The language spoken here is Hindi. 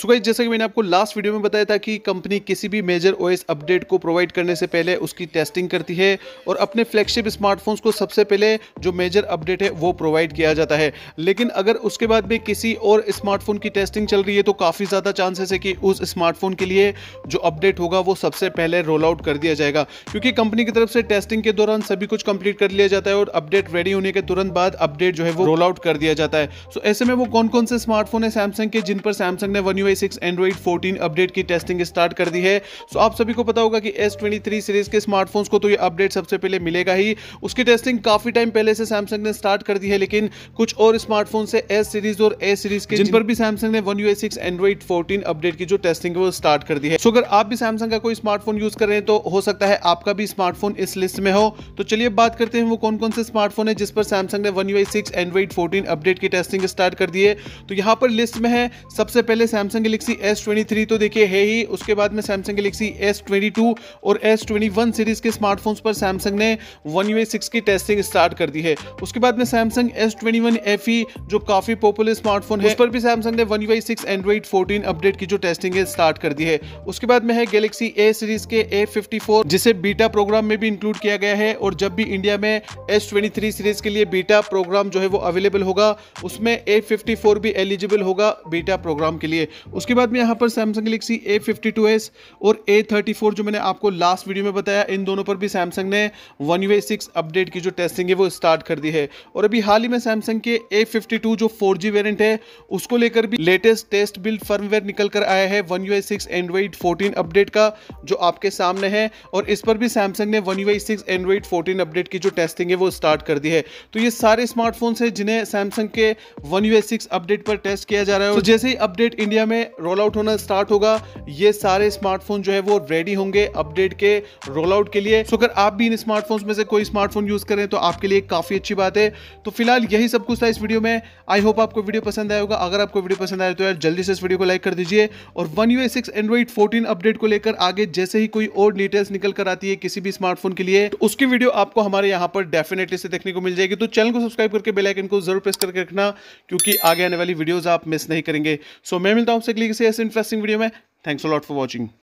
सो गाइस जैसा कि मैंने आपको लास्ट वीडियो में बताया था कि कंपनी किसी भी मेजर ओएस अपडेट को प्रोवाइड करने से पहले उसकी टेस्टिंग करती है और अपने फ्लैगशिप स्मार्टफोन्स को सबसे पहले जो मेजर अपडेट है वो प्रोवाइड किया जाता है लेकिन अगर उसके बाद भी किसी और स्मार्टफोन की टेस्टिंग चल रही है तो काफ़ी ज़्यादा चांसेस है कि उस स्मार्टफोन के लिए जो अपडेट होगा वो सबसे पहले रोल आउट कर दिया जाएगा क्योंकि कंपनी की तरफ से टेस्टिंग के दौरान सभी कुछ कंप्लीट कर लिया जाता है और अपडेट रेडी होने के तुरंत बाद अपडेट जो है वो रोल आउट कर दिया जाता है सो ऐसे में वो कौन कौन से स्मार्टफोन है सैमसंग के जिन पर सैमसंग ने One UI six Android fourteen update की टेस्टिंग स्टार्ट कर दी है सो आप सभी को पता होगा कि S23 सीरीज के स्मार्टफोन्स को तो ये अपडेट सबसे पहले मिलेगा ही उसकी टेस्टिंग काफी टाइम पहले से सैमसंग ने स्टार्ट कर दी है लेकिन कुछ और स्मार्टफोन से एस सीरीज और ए सीरीज के जिन पर भी सैमसंग ने one UI S Android fourteen update की जो टेस्टिंग है वो स्टार्ट कर दी है सो अगर आप भी सैमसंग का कोई स्मार्टफोन यूज कर रहे हैं तो हो सकता है आपका भी स्मार्टफोन इस लिस्ट में हो तो चलिए बात करते हैं वो कौन कौन से स्मार्टफोन है जिस पर सैमसंग ने one UI six Android fourteen update की टेस्टिंग स्टार्ट कर दी है तो यहाँ पर लिस्ट में है सबसे पहले Samsung Samsung Galaxy S twenty तो देखिए है ही उसके बाद में सैमसंग गलेक्सी एस ट्वेंटी और एस ट्वेंटी वन सीरीज के स्मार्टफोन्स पर सैमसंग ने वन यू सिक्स की टेस्टिंग स्टार्ट कर दी है उसके बाद में Samsung S twenty one F E जो काफ़ी पॉपुलर स्मार्टफोन है उस पर भी सैमसंग ने one UI six Android fourteen update की जो टेस्टिंग है स्टार्ट कर दी है उसके बाद में है गैलेक्सी ए सीरीज के ए फिफ्टी फोर जिसे बीटा प्रोग्राम में भी इंक्लूड किया गया है और जब भी इंडिया में एस ट्वेंटी थ्री सीरीज के लिए बीटा प्रोग्राम जो है वो अवेलेबल होगा उसमें ए फिफ्टी फोर भी एलिजिबल होगा बीटा प्रोग्राम के लिए उसके बाद में यहाँ पर Samsung Galaxy A fifty two S और ए थर्टी फोर जो मैंने आपको लास्ट वीडियो में बताया इन दोनों पर भी सैमसंग ने वन यू सिक्स अपडेट की जो टेस्टिंग है वो स्टार्ट कर दी है और अभी हाल ही में सैमसंग के ए फिफ्टी टू जो फोर जी वेरियंट है उसको लेकर भी लेटेस्ट टेस्ट बिल्ड फर्मवेयर निकल कर आया है one UI six Android fourteen update का जो आपके सामने है और इस पर भी सैमसंग ने one UI six Android fourteen update की जो टेस्टिंग है वो स्टार्ट कर दी है तो ये सारे स्मार्टफोन्स हैं जिन्हें सैमसंग के वन यू सिक्स अपडेट पर टेस्ट किया जा रहा है और जैसे ही अपडेट इंडिया में में रोल आउट होना स्टार्ट होगा ये सारे स्मार्टफोन जो है वो रेडी होंगे अपडेट के रोल आउट के लिए सो अगर आप भी इन स्मार्टफोन्स में से कोई स्मार्टफोन यूज़ करें तो आपके लिए काफ़ी अच्छी बात है तो फिलहाल यही सब कुछ था इस वीडियो में आई होप आपको वीडियो पसंद आया होगा अगर आपको वीडियो पसंद आया तो यार जल्दी से इस वीडियो को लाइक कर दीजिए और one UI six Android fourteen update को लेकर आगे जैसे ही कोई और डिटेल्स निकल कर आती है किसी भी स्मार्टफोन के लिए तो उसकी वीडियो आपको हमारे यहाँ पर डेफिनेटली से देखने को मिल जाएगी तो चैनल को सब्सक्राइब करके बेलाइकन को जरूर प्रेस करके रखना क्योंकि आगे आने वाली वीडियोज आप मिस नहीं करेंगे सो मैं मिलता हूँ आपसे अगली किसी ऐसे इंटरेस्टिंग वीडियो में थैंक्स लॉट फॉर वॉचिंग